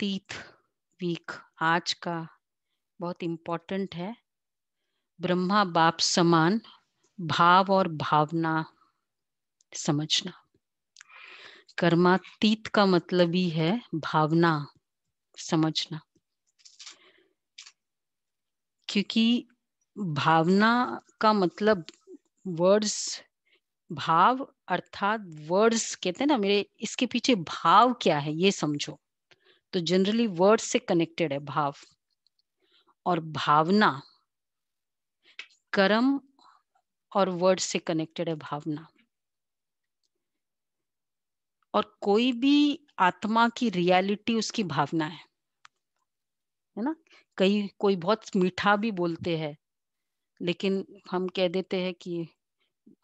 तीर्थ वीक आज का बहुत इम्पोर्टेंट है ब्रह्मा बाप समान भाव और भावना समझना कर्मातीत का मतलब ही है भावना समझना क्योंकि भावना का मतलब वर्ड्स भाव अर्थात वर्ड्स कहते हैं ना मेरे इसके पीछे भाव क्या है ये समझो तो जनरली वर्ड से कनेक्टेड है भाव और भावना कर्म और वर्ड से कनेक्टेड है भावना और कोई भी आत्मा की रियलिटी उसकी भावना है है ना कई कोई बहुत मीठा भी बोलते हैं लेकिन हम कह देते हैं कि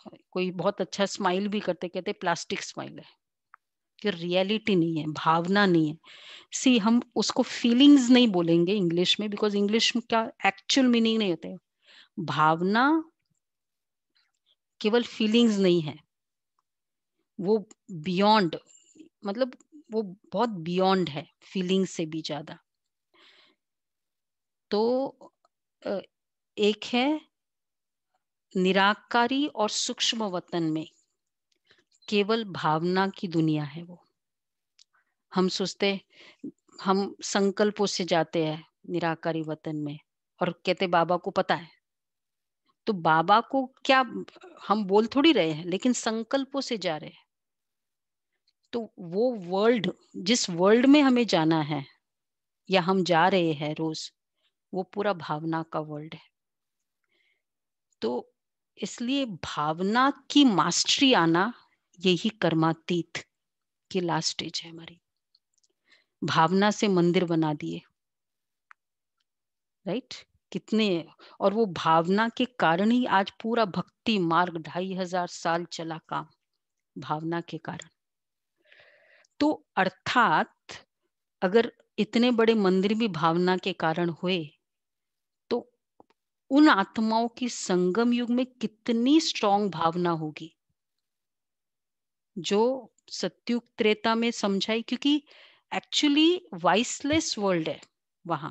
कोई बहुत अच्छा स्माइल भी करते कहते प्लास्टिक स्माइल है कि रियलिटी नहीं है भावना नहीं है सी हम उसको फीलिंग्स नहीं बोलेंगे इंग्लिश में बिकॉज इंग्लिश में क्या एक्चुअल मीनिंग नहीं होते भावना केवल फीलिंग्स नहीं है वो बियॉन्ड मतलब वो बहुत बियॉन्ड है फीलिंग से भी ज्यादा तो एक है निराकारी और सूक्ष्म वतन में केवल भावना की दुनिया है वो हम सोचते हम संकल्पों से जाते हैं निराकारी वतन में और कहते बाबा को पता है तो बाबा को क्या हम बोल थोड़ी रहे हैं लेकिन संकल्पों से जा रहे हैं तो वो वर्ल्ड जिस वर्ल्ड में हमें जाना है या हम जा रहे हैं रोज वो पूरा भावना का वर्ल्ड है तो इसलिए भावना की मास्टरी आना यही कर्मातीत की लास्ट स्टेज है हमारी भावना से मंदिर बना दिए राइट कितने और वो भावना के कारण ही आज पूरा भक्ति मार्ग ढाई हजार साल चला काम भावना के कारण तो अर्थात अगर इतने बड़े मंदिर भी भावना के कारण हुए तो उन आत्माओं की संगम युग में कितनी स्ट्रॉन्ग भावना होगी जो सत्युग त्रेता में समझाई क्योंकि एक्चुअली वाइसलेस वर्ल्ड है वहां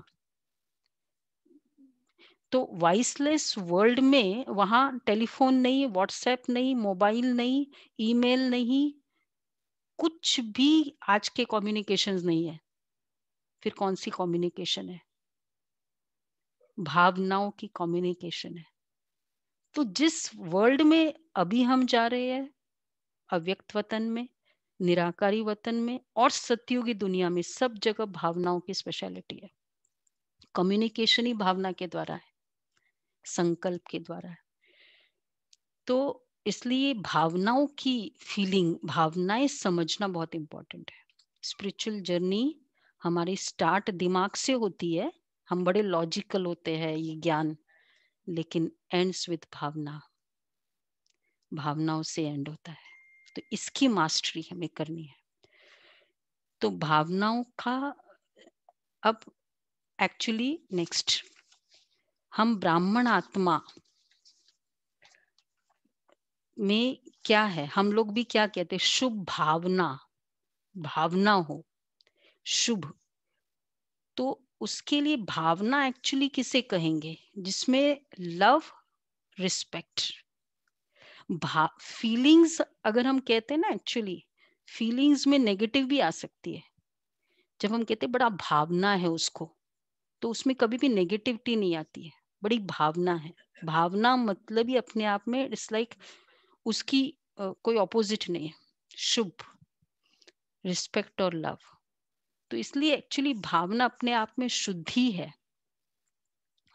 तो वाइसलेस वर्ल्ड में वहां टेलीफोन नहीं व्हाट्सएप नहीं मोबाइल नहीं ईमेल नहीं कुछ भी आज के कम्युनिकेशन नहीं है फिर कौन सी कम्युनिकेशन है भावनाओं की कम्युनिकेशन है तो जिस वर्ल्ड में अभी हम जा रहे हैं अव्यक्त वतन में निराकारी वतन में और सत्युगी दुनिया में सब जगह भावनाओं की स्पेशलिटी है कम्युनिकेशन ही भावना के द्वारा है संकल्प के द्वारा है तो इसलिए भावनाओं की फीलिंग भावनाएं समझना बहुत इंपॉर्टेंट है स्पिरिचुअल जर्नी हमारी स्टार्ट दिमाग से होती है हम बड़े लॉजिकल होते हैं ये ज्ञान लेकिन एंड्स विद भावना भावनाओं से एंड होता है तो इसकी मास्टरी हमें करनी है तो भावनाओं का अब एक्चुअली नेक्स्ट हम ब्राह्मण आत्मा में क्या है हम लोग भी क्या कहते हैं शुभ भावना भावना हो शुभ तो उसके लिए भावना एक्चुअली किसे कहेंगे जिसमें लव रिस्पेक्ट भा फीलिंग्स अगर हम कहते हैं ना एक्चुअली फीलिंग्स में नेगेटिव भी आ सकती है जब हम कहते हैं बड़ा भावना है उसको तो उसमें कभी भी नेगेटिविटी नहीं आती है बड़ी भावना है भावना मतलब ही अपने आप में इट्स लाइक like, उसकी कोई ऑपोजिट नहीं है शुभ रिस्पेक्ट और लव तो इसलिए एक्चुअली भावना अपने आप में शुद्धि है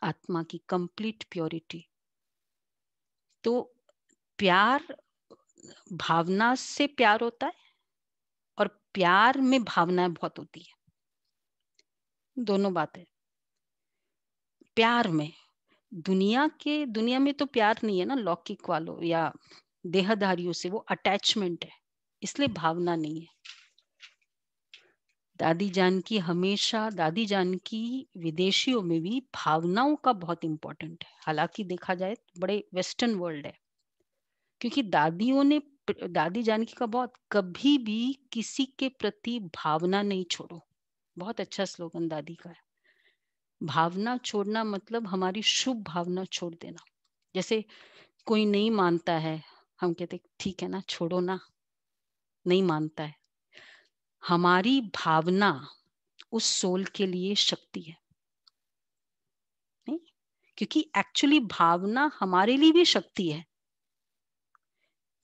आत्मा की कंप्लीट प्योरिटी तो प्यार भावना से प्यार होता है और प्यार में भावनाएं बहुत होती है दोनों बातें प्यार में दुनिया के दुनिया में तो प्यार नहीं है ना लौकिक वालों या देहधारियों से वो अटैचमेंट है इसलिए भावना नहीं है दादी जानकी हमेशा दादी जानकी विदेशियों में भी भावनाओं का बहुत इंपॉर्टेंट है हालांकि देखा जाए तो बड़े वेस्टर्न वर्ल्ड है क्योंकि दादियों ने दादी जानकी का बहुत कभी भी किसी के प्रति भावना नहीं छोड़ो बहुत अच्छा स्लोगन दादी का है भावना छोड़ना मतलब हमारी शुभ भावना छोड़ देना जैसे कोई नहीं मानता है हम कहते ठीक है ना छोड़ो ना नहीं मानता है हमारी भावना उस सोल के लिए शक्ति है नहीं क्योंकि एक्चुअली भावना हमारे लिए भी शक्ति है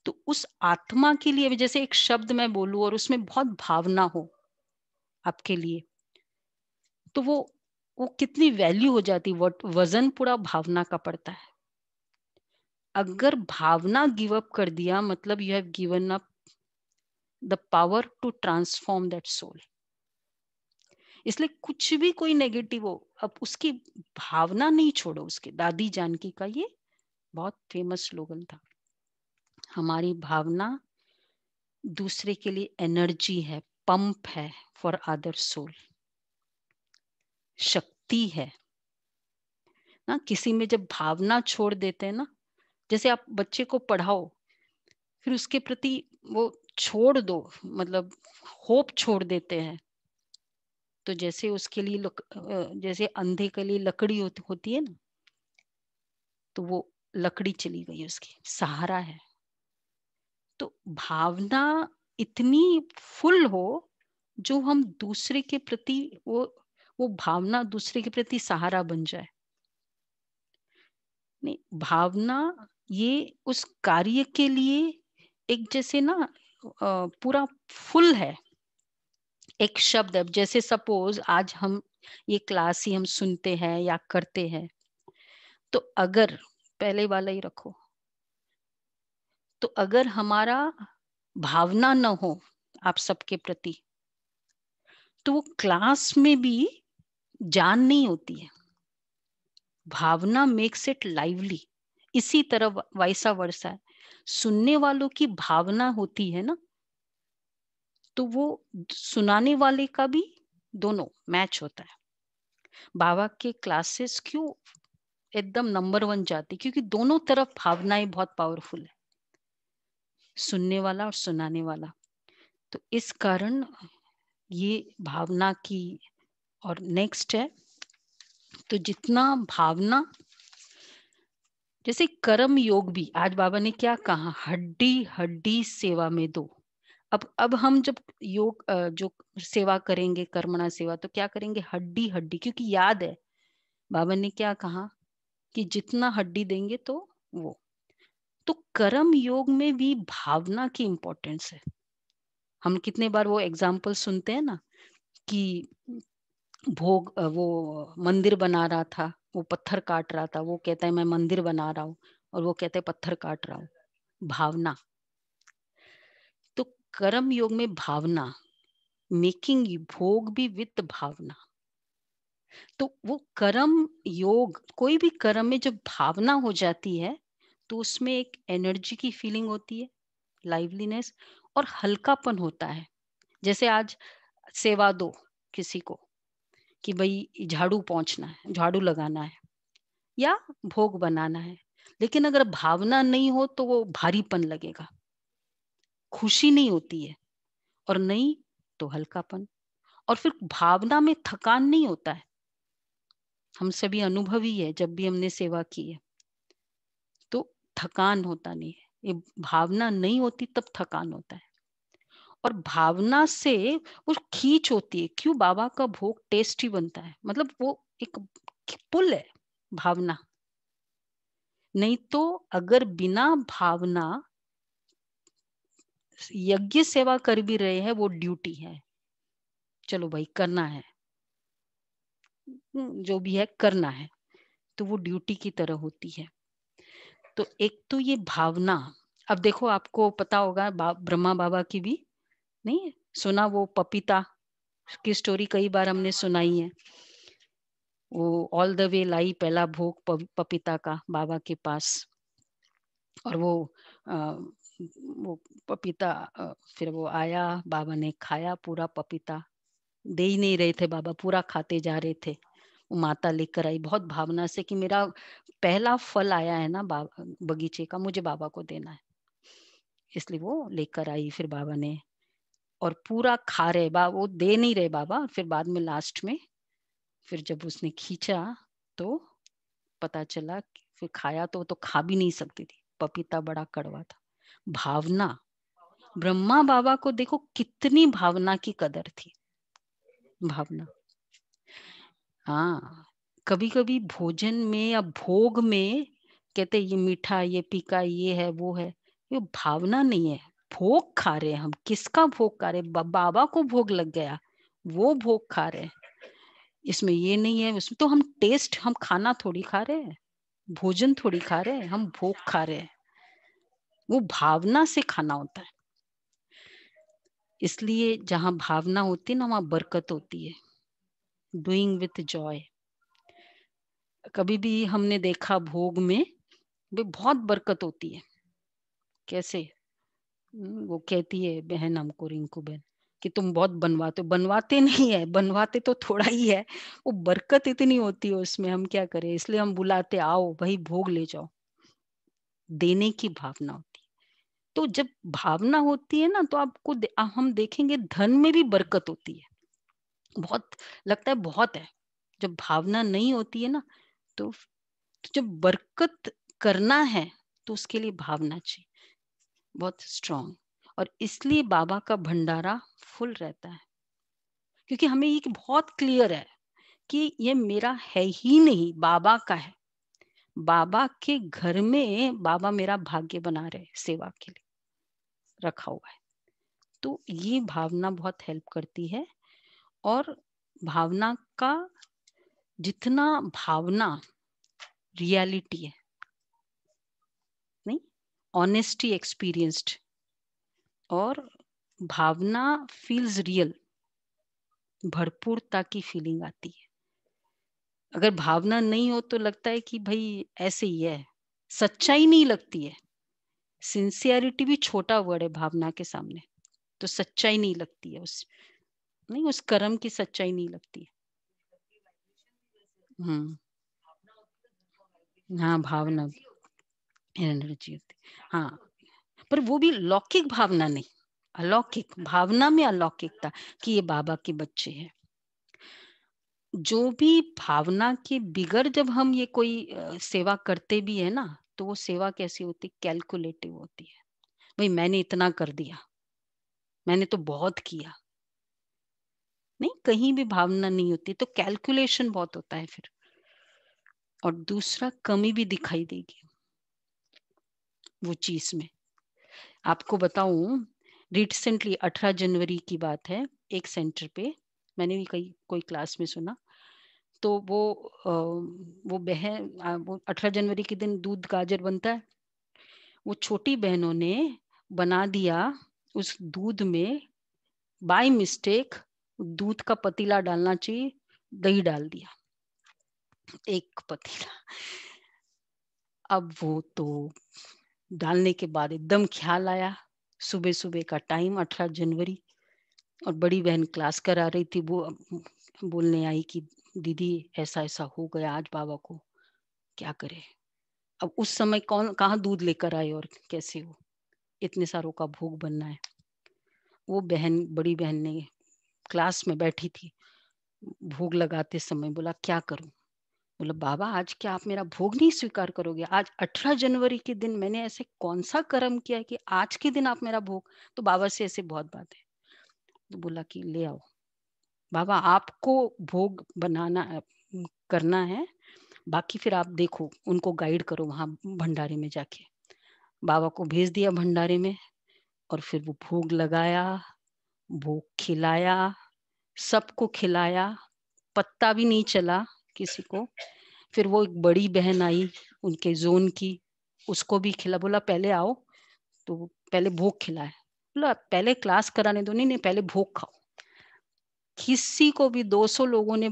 तो उस आत्मा के लिए जैसे एक शब्द मैं बोलू और उसमें बहुत भावना हो आपके लिए तो वो वो कितनी वैल्यू हो जाती वजन पूरा भावना का पड़ता है अगर भावना गिव अप कर दिया मतलब you have given up the power to transform that soul इसलिए कुछ भी कोई नेगेटिव हो अब उसकी भावना नहीं छोड़ो उसके दादी जानकी का ये बहुत फेमस स्लोगन था हमारी भावना दूसरे के लिए एनर्जी है पंप है फॉर अदर सोल शक्ति है ना किसी में जब भावना छोड़ देते हैं ना जैसे आप बच्चे को पढ़ाओ फिर उसके प्रति वो छोड़ दो मतलब होप छोड़ देते हैं तो जैसे उसके लिए लक, जैसे अंधे के लिए लकड़ी होती है ना तो वो लकड़ी चली गई उसकी सहारा है तो भावना इतनी फुल हो जो हम दूसरे के प्रति वो वो भावना दूसरे के प्रति सहारा बन जाए नहीं भावना ये उस कार्य के लिए एक जैसे ना पूरा फुल है एक शब्द है जैसे सपोज आज हम ये क्लास ही हम सुनते हैं या करते हैं तो अगर पहले वाला ही रखो तो अगर हमारा भावना न हो आप सबके प्रति तो वो क्लास में भी जान नहीं होती है भावना मेक्स इट लाइवली इसी तरह वैसा वर्षा है सुनने वालों की भावना होती है ना तो वो सुनाने वाले का भी दोनों मैच होता है बाबा के क्लासेस क्यों एकदम नंबर वन जाती क्योंकि दोनों तरफ भावनाएं बहुत पावरफुल है सुनने वाला और सुनाने वाला तो इस कारण ये भावना की और नेक्स्ट है तो जितना भावना जैसे कर्म योग भी आज बाबा ने क्या कहा हड्डी हड्डी सेवा में दो अब अब हम जब योग जो सेवा करेंगे कर्मणा सेवा तो क्या करेंगे हड्डी हड्डी क्योंकि याद है बाबा ने क्या कहा कि जितना हड्डी देंगे तो वो तो कर्म योग में भी भावना की इंपॉर्टेंस है हम कितने बार वो एग्जाम्पल सुनते हैं ना कि भोग वो मंदिर बना रहा था वो पत्थर काट रहा था वो कहता है मैं मंदिर बना रहा हूं और वो कहते हैं पत्थर काट रहा हूं भावना तो कर्म योग में भावना मेकिंग भोग भी विथ भावना तो वो कर्म योग कोई भी कर्म में जब भावना हो जाती है तो उसमें एक एनर्जी की फीलिंग होती है लाइवलीनेस और हल्कापन होता है जैसे आज सेवा दो किसी को कि भाई झाड़ू पहुंचना है झाड़ू लगाना है या भोग बनाना है लेकिन अगर भावना नहीं हो तो वो भारीपन लगेगा खुशी नहीं होती है और नहीं तो हल्कापन और फिर भावना में थकान नहीं होता है हम सभी अनुभवी है जब भी हमने सेवा की है थकान होता नहीं है ये भावना नहीं होती तब थकान होता है और भावना से वो खींच होती है क्यों बाबा का भोग टेस्टी बनता है मतलब वो एक पुल है भावना नहीं तो अगर बिना भावना यज्ञ सेवा कर भी रहे हैं वो ड्यूटी है चलो भाई करना है जो भी है करना है तो वो ड्यूटी की तरह होती है तो एक तो ये भावना अब देखो आपको पता होगा ब्रह्मा बाबा की भी नहीं सुना वो पपीता की स्टोरी कई बार हमने सुनाई है वो ऑल द वे लाई पहला भोग पपीता का बाबा के पास और वो आ, वो पपीता फिर वो आया बाबा ने खाया पूरा पपीता दे ही नहीं रहे थे बाबा पूरा खाते जा रहे थे माता लेकर आई बहुत भावना से कि मेरा पहला फल आया है ना बगीचे का मुझे बाबा को देना है इसलिए वो लेकर आई फिर बाबा ने और पूरा खा रहे बाबा वो दे नहीं रहे बाबा फिर बाद में लास्ट में फिर जब उसने खींचा तो पता चला फिर खाया तो वो तो खा भी नहीं सकती थी पपीता बड़ा कड़वा था भावना ब्रह्मा बाबा को देखो कितनी भावना की कदर थी भावना हाँ कभी कभी भोजन में या भोग में कहते ये मीठा ये पीका ये है वो है ये भावना नहीं है भोग खा रहे हैं हम किसका भोग खा रहे हैं बाबा को भोग लग गया वो भोग खा रहे हैं इसमें ये नहीं है उसमें तो हम टेस्ट हम खाना थोड़ी खा रहे हैं भोजन थोड़ी खा रहे हैं हम भोग खा रहे हैं वो भावना से खाना होता है इसलिए जहां भावना होती है ना वहां बरकत होती है डूइंग विथ जॉय कभी भी हमने देखा भोग में भी बहुत बरकत होती है कैसे हम्म, वो कहती है बहन हमको रिंकू बहन कि तुम बहुत बनवाते हो बनवाते नहीं है बनवाते तो थोड़ा ही है वो बरकत इतनी होती है उसमें हम क्या करें इसलिए हम बुलाते आओ भाई भोग ले जाओ देने की भावना होती है तो जब भावना होती है ना तो आपको हम देखेंगे धन में भी बरकत होती है बहुत लगता है बहुत है जब भावना नहीं होती है ना तो, तो जब बरकत करना है तो उसके लिए भावना चाहिए बहुत स्ट्रॉन्ग और इसलिए बाबा का भंडारा फुल रहता है क्योंकि हमें ये बहुत क्लियर है कि ये मेरा है ही नहीं बाबा का है बाबा के घर में बाबा मेरा भाग्य बना रहे सेवा के लिए रखा हुआ है तो ये भावना बहुत हेल्प करती है और भावना का जितना भावना रियलिटी है नहीं ऑनेस्टी एक्सपीरियंस्ड और भावना फील्स रियल भरपूरता की फीलिंग आती है अगर भावना नहीं हो तो लगता है कि भाई ऐसे ही है सच्चाई नहीं लगती है सिंसियरिटी भी छोटा वर्ड है भावना के सामने तो सच्चाई नहीं लगती है उस नहीं उस कर्म की सच्चाई नहीं लगती है हम्म हाँ भावना एनर्जी होती हाँ पर वो भी लौकिक भावना नहीं अलौकिक भावना में अलौकिकता कि ये बाबा के बच्चे हैं जो भी भावना के बिगर जब हम ये कोई सेवा करते भी है ना तो वो सेवा कैसी होती कैलकुलेटिव होती है भाई मैंने इतना कर दिया मैंने तो बहुत किया नहीं कहीं भी भावना नहीं होती तो कैलकुलेशन बहुत होता है फिर और दूसरा कमी भी दिखाई देगी वो चीज में आपको बताऊं रिसेंटली 18 जनवरी की बात है एक सेंटर पे मैंने भी कई कोई क्लास में सुना तो वो वो बहन वो 18 जनवरी के दिन दूध गाजर बनता है वो छोटी बहनों ने बना दिया उस दूध में बाय मिस्टेक दूध का पतीला डालना चाहिए दही डाल दिया एक पतीला अब वो तो डालने के बाद एकदम ख्याल आया सुबह सुबह का टाइम अठारह जनवरी और बड़ी बहन क्लास करा रही थी वो बोलने आई कि दीदी ऐसा ऐसा हो गया आज बाबा को क्या करे अब उस समय कौन कहा दूध लेकर आए और कैसे हो इतने सारों का भोग बनना है वो बहन बड़ी बहन ने क्लास में बैठी थी भोग लगाते समय बोला क्या करूं बोला बाबा आज क्या आप मेरा भोग नहीं स्वीकार करोगे आज 18 जनवरी के दिन मैंने ऐसे कौन सा कर्म किया कि आज के दिन आप मेरा भोग तो बाबा से ऐसे बहुत बात है तो बोला कि ले आओ बाबा आपको भोग बनाना करना है बाकी फिर आप देखो उनको गाइड करो वहां भंडारे में जाके बाबा को भेज दिया भंडारे में और फिर वो भोग लगाया वो खिलाया सबको खिलाया पत्ता भी नहीं चला किसी को फिर वो एक बड़ी बहन आई उनके जोन की उसको भी खिला बोला पहले आओ तो पहले भोग खिलाए बोला पहले क्लास कराने दो नहीं नहीं पहले भोग खाओ किसी को भी 200 लोगों ने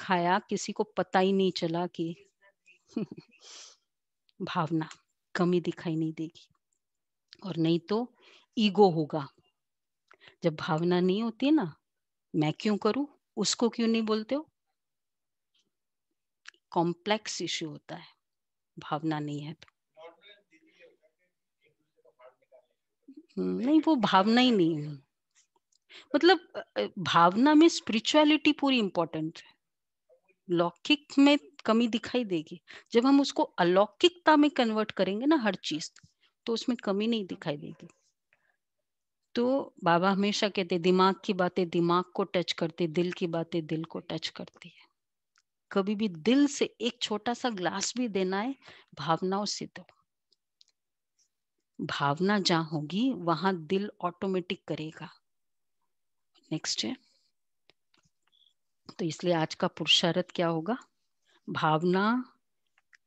खाया किसी को पता ही नहीं चला कि भावना कमी दिखाई नहीं देगी और नहीं तो ईगो होगा जब भावना नहीं होती है ना मैं क्यों करूं उसको क्यों नहीं बोलते हो कॉम्प्लेक्स इश्यू होता है भावना नहीं है तो हम्म, नहीं वो भावना ही नहीं है मतलब भावना में स्पिरिचुअलिटी पूरी इंपॉर्टेंट है लौकिक में कमी दिखाई देगी जब हम उसको अलौकिकता में कन्वर्ट करेंगे ना हर चीज तो उसमें कमी नहीं दिखाई देगी तो बाबा हमेशा कहते दिमाग की बातें दिमाग को टच करती दिल की बातें दिल को टच करती है कभी भी दिल से एक छोटा सा ग्लास भी देना है भावनाओं से दो तो। भावना जहां होगी वहां दिल ऑटोमेटिक करेगा नेक्स्ट है तो इसलिए आज का पुरुषार्थ क्या होगा भावना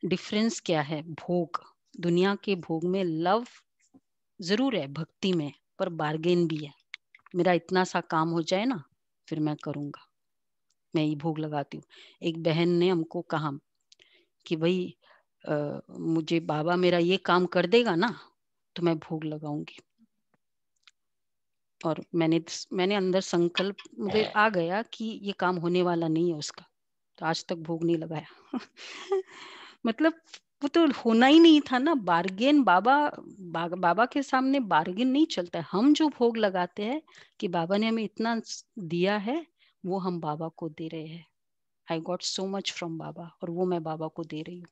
डिफरेंस क्या है भोग दुनिया के भोग में लव जरूर है भक्ति में पर बार्गेन भी है मेरा इतना सा काम हो जाए ना फिर मैं करूँगा मैं ही भोग लगाती हूँ एक बहन ने हमको कहा कि भाई आ, मुझे बाबा मेरा ये काम कर देगा ना तो मैं भोग लगाऊंगी और मैंने मैंने अंदर संकल्प मुझे आ गया कि ये काम होने वाला नहीं है उसका तो आज तक भोग नहीं लगाया मतलब वो तो होना ही नहीं था ना बार्गेन बाबा बा, बाबा के सामने बार्गेन नहीं चलता है हम जो भोग लगाते हैं कि बाबा ने हमें इतना दिया है वो हम बाबा को दे रहे हैं I got so much from बाबा और वो मैं बाबा को दे रही हूँ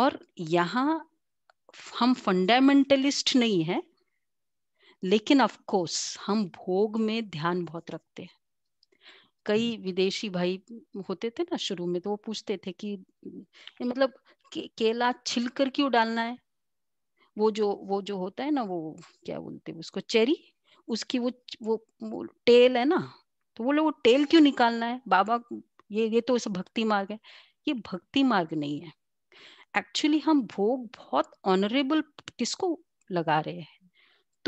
और यहाँ हम फंडामेंटलिस्ट नहीं है लेकिन ऑफ कोर्स हम भोग में ध्यान बहुत रखते हैं कई हम्म। विदेशी भाई होते थे ना शुरू में तो वो पूछते थे कि मतलब के, केला छिलकर क्यों डालना है वो जो वो जो होता है ना वो क्या बोलते हैं उसको चेरी उसकी वो वो, वो टेल है ना तो बोले वो टेल क्यों निकालना है बाबा ये ये तो भक्ति मार्ग है ये भक्ति मार्ग नहीं है एक्चुअली हम भोग बहुत ऑनरेबल किसको लगा रहे हैं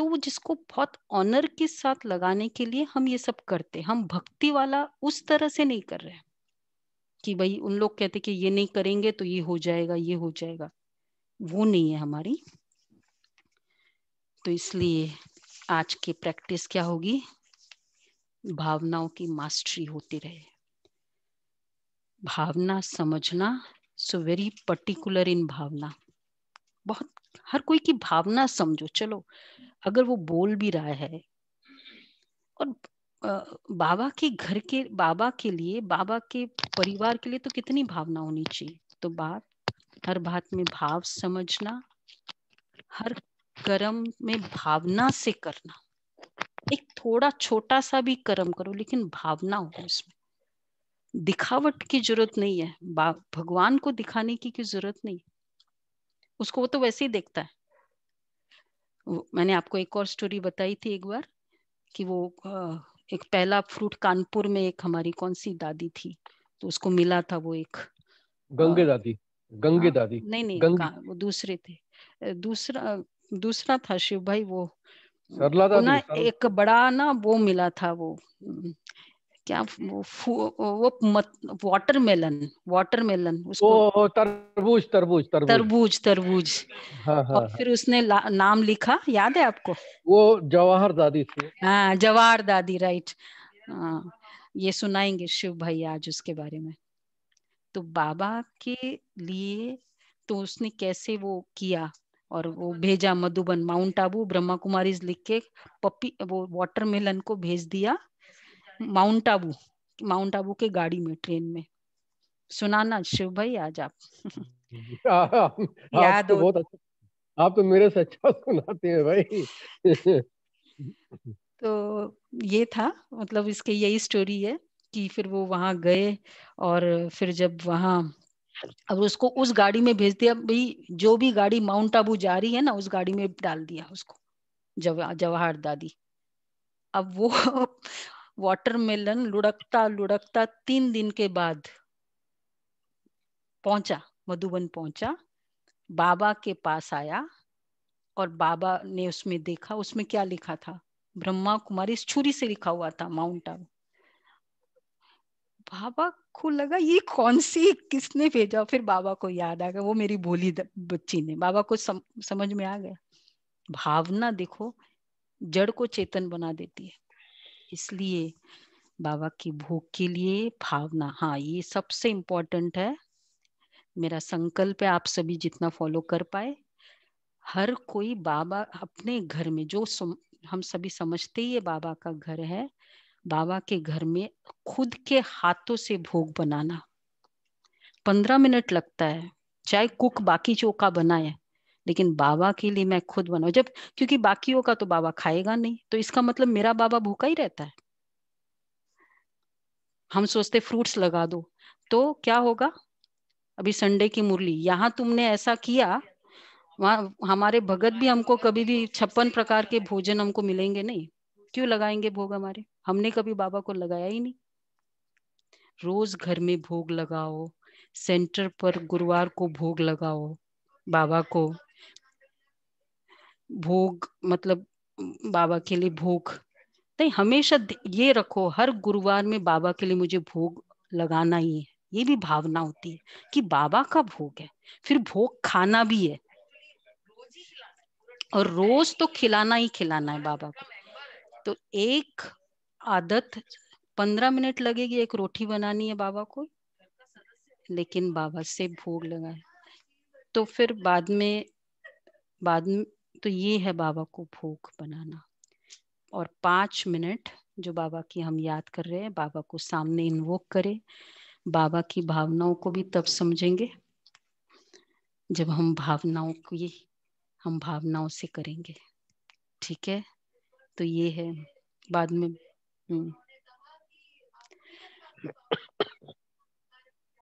तो वो जिसको बहुत ऑनर के साथ लगाने के लिए हम ये सब करते हम भक्ति वाला उस तरह से नहीं कर रहे कि भाई उन लोग कहते कि ये नहीं करेंगे तो ये हो जाएगा ये हो जाएगा वो नहीं है हमारी तो इसलिए आज की प्रैक्टिस क्या होगी भावनाओं की मास्टरी होती रहे भावना समझना सो वेरी पर्टिकुलर इन भावना बहुत हर कोई की भावना समझो चलो अगर वो बोल भी रहा है और बाबा के घर के बाबा के लिए बाबा के परिवार के लिए तो कितनी भावना होनी चाहिए तो बात हर बात में भाव समझना हर कर्म में भावना से करना एक थोड़ा छोटा सा भी कर्म करो लेकिन भावना हो उसमें दिखावट की जरूरत नहीं है भगवान को दिखाने की जरूरत नहीं उसको वो तो वैसे ही देखता है मैंने आपको एक और स्टोरी बताई थी एक बार कि वो एक पहला फ्रूट कानपुर में एक हमारी कौन सी दादी थी तो उसको मिला था वो एक गंगे दादी गंगे आ, हाँ, दादी नहीं नहीं गंगे। वो दूसरे थे दूसरा दूसरा था शिव भाई वो सरला दादी, ना एक बड़ा ना वो मिला था वो क्या वो मत वाटरमेलन वाटरमेलन उसको तरबूज तरबूज तरबूज तरबूज तरबूज हाँ, हाँ, और हाँ। फिर उसने नाम लिखा याद है आपको वो जवाहर दादी थी हाँ जवाहर दादी राइट ये सुनाएंगे शिव भाई आज उसके बारे में तो बाबा के लिए तो उसने कैसे वो किया और वो भेजा मधुबन माउंट आबू ब्रह्मा कुमारी लिख के पपी वो वाटरमेलन को भेज दिया माउंट आबू माउंट आबू के गाड़ी में ट्रेन में सुनाना शिव भाई आज आप तो याद हो बहुत अच्छा आप तो मेरे से अच्छा सुनाते हैं भाई तो ये था मतलब इसके यही स्टोरी है कि फिर वो वहां गए और फिर जब वहां अब उसको उस गाड़ी में भेज दिया भाई जो भी गाड़ी माउंट आबू जा रही है ना उस गाड़ी में डाल दिया उसको जवाहर दादी अब वो वाटरमेलन लुढ़कता लुढ़कता तीन दिन के बाद पहुंचा मधुबन पहुंचा बाबा के पास आया और बाबा ने उसमें देखा उसमें क्या लिखा था ब्रह्मा कुमारी इस छुरी से लिखा हुआ था माउंट आबू बाबा को लगा ये कौन सी किसने भेजा फिर बाबा को याद आ गया वो मेरी भोली बच्ची ने बाबा को सम, समझ में आ गया भावना देखो जड़ को चेतन बना देती है इसलिए बाबा की भोग के लिए भावना हाँ ये सबसे इम्पोर्टेंट है मेरा संकल्प है आप सभी जितना फॉलो कर पाए हर कोई बाबा अपने घर में जो सम, हम सभी समझते ही है बाबा का घर है बाबा के घर में खुद के हाथों से भोग बनाना पंद्रह मिनट लगता है चाहे कुक बाकी चौका बनाए लेकिन बाबा के लिए मैं खुद बनाऊ जब क्योंकि बाकियों का तो बाबा खाएगा नहीं तो इसका मतलब मेरा बाबा भूखा ही रहता है हम सोचते फ्रूट्स लगा दो तो क्या होगा अभी संडे की मुरली यहाँ तुमने ऐसा किया वहां हमारे भगत भी हमको कभी भी छप्पन प्रकार के भोजन हमको मिलेंगे नहीं क्यों लगाएंगे भोग हमारे हमने कभी बाबा को लगाया ही नहीं रोज घर में भोग लगाओ सेंटर पर गुरुवार को भोग लगाओ बाबा को भोग मतलब बाबा के लिए भोग तो हमेशा ये रखो हर गुरुवार में बाबा के लिए मुझे भोग लगाना ही है ये भी भावना होती है कि बाबा का भोग है फिर भोग खाना भी है और रोज तो खिलाना ही खिलाना है बाबा को तो एक आदत पंद्रह मिनट लगेगी एक रोटी बनानी है बाबा को लेकिन बाबा से भोग लगा है तो फिर बाद में बाद में तो ये है बाबा को भोग बनाना और पांच मिनट जो बाबा की हम याद कर रहे हैं बाबा को सामने इन्वोक करें बाबा की भावनाओं को भी तब समझेंगे जब हम भावनाओं को ये हम भावनाओं से करेंगे ठीक है तो ये है बाद में हम्म